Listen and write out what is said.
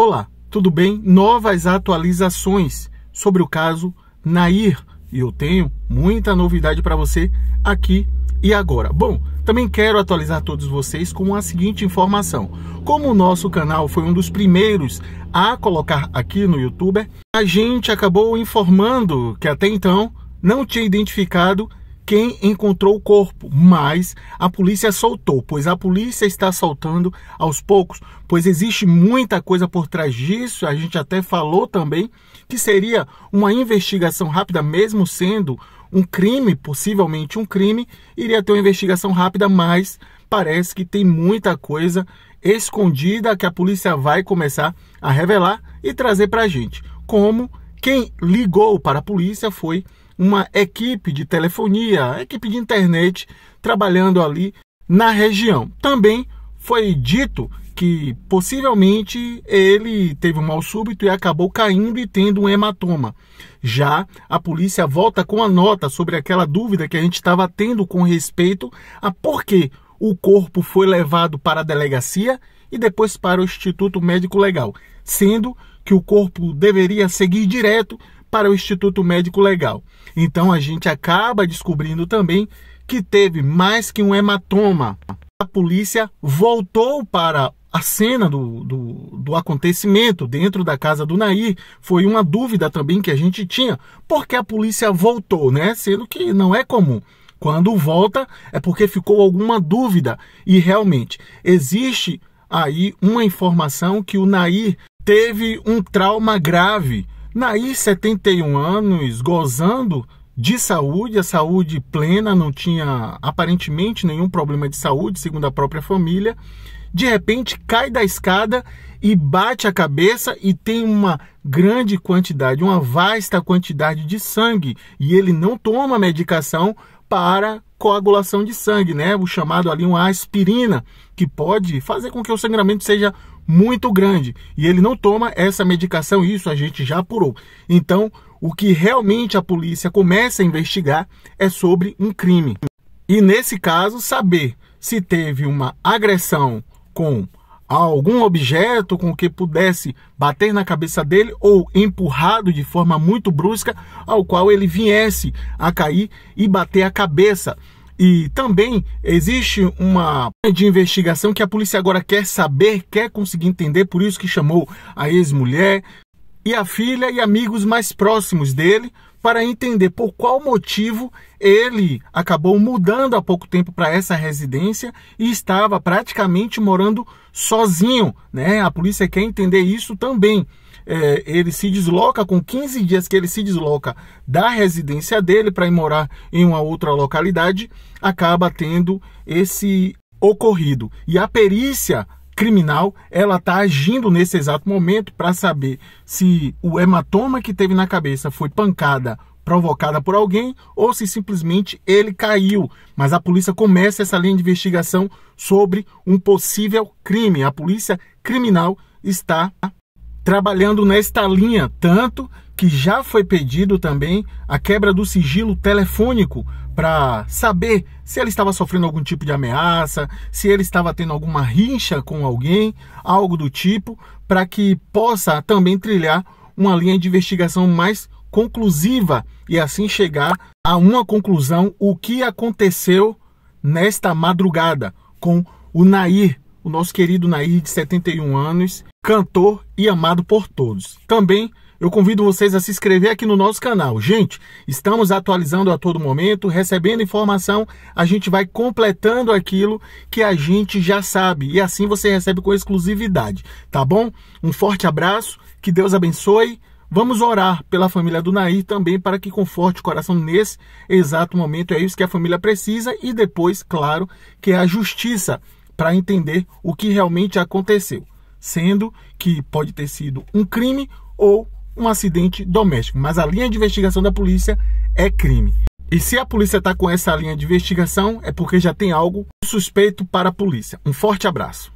Olá, tudo bem? Novas atualizações sobre o caso Nair e eu tenho muita novidade para você aqui e agora. Bom, também quero atualizar todos vocês com a seguinte informação. Como o nosso canal foi um dos primeiros a colocar aqui no YouTube, a gente acabou informando que até então não tinha identificado quem encontrou o corpo, mas a polícia soltou, pois a polícia está soltando aos poucos, pois existe muita coisa por trás disso. A gente até falou também que seria uma investigação rápida, mesmo sendo um crime, possivelmente um crime, iria ter uma investigação rápida, mas parece que tem muita coisa escondida que a polícia vai começar a revelar e trazer para a gente. Como quem ligou para a polícia foi uma equipe de telefonia, equipe de internet trabalhando ali na região. Também foi dito que possivelmente ele teve um mal súbito e acabou caindo e tendo um hematoma. Já a polícia volta com a nota sobre aquela dúvida que a gente estava tendo com respeito a por que o corpo foi levado para a delegacia e depois para o Instituto Médico Legal, sendo que o corpo deveria seguir direto para o Instituto Médico Legal. Então a gente acaba descobrindo também que teve mais que um hematoma. A polícia voltou para a cena do, do, do, acontecimento dentro da casa do Nair foi uma dúvida também que a gente tinha, porque a polícia voltou, né? Sendo que não é comum. Quando volta é porque ficou alguma dúvida e realmente existe aí uma informação que o Nair teve um trauma grave Naí, 71 anos, gozando de saúde, a saúde plena, não tinha aparentemente nenhum problema de saúde, segundo a própria família. De repente cai da escada e bate a cabeça e tem uma grande quantidade, uma vasta quantidade de sangue. E ele não toma medicação para coagulação de sangue, né? O chamado ali uma aspirina, que pode fazer com que o sangramento seja muito grande. E ele não toma essa medicação, isso a gente já apurou. Então, o que realmente a polícia começa a investigar é sobre um crime. E nesse caso, saber se teve uma agressão com algum objeto com que pudesse bater na cabeça dele ou empurrado de forma muito brusca, ao qual ele viesse a cair e bater a cabeça. E também existe uma de investigação que a polícia agora quer saber, quer conseguir entender, por isso que chamou a ex-mulher, e a filha e amigos mais próximos dele para entender por qual motivo ele acabou mudando há pouco tempo para essa residência e estava praticamente morando sozinho. Né? A polícia quer entender isso também. É, ele se desloca, com 15 dias que ele se desloca da residência dele para ir morar em uma outra localidade, acaba tendo esse ocorrido. E a perícia criminal, ela está agindo nesse exato momento para saber se o hematoma que teve na cabeça foi pancada provocada por alguém ou se simplesmente ele caiu. Mas a polícia começa essa linha de investigação sobre um possível crime. A polícia criminal está trabalhando nesta linha, tanto que já foi pedido também a quebra do sigilo telefônico para saber se ele estava sofrendo algum tipo de ameaça, se ele estava tendo alguma rincha com alguém, algo do tipo, para que possa também trilhar uma linha de investigação mais conclusiva e assim chegar a uma conclusão o que aconteceu nesta madrugada com o Nair, o nosso querido Nair, de 71 anos, cantor e amado por todos. Também eu convido vocês a se inscrever aqui no nosso canal. Gente, estamos atualizando a todo momento, recebendo informação, a gente vai completando aquilo que a gente já sabe e assim você recebe com exclusividade, tá bom? Um forte abraço, que Deus abençoe. Vamos orar pela família do Nair também para que conforte o coração nesse exato momento. É isso que a família precisa e depois, claro, que é a justiça para entender o que realmente aconteceu, sendo que pode ter sido um crime ou um acidente doméstico, mas a linha de investigação da polícia é crime. E se a polícia está com essa linha de investigação, é porque já tem algo suspeito para a polícia. Um forte abraço.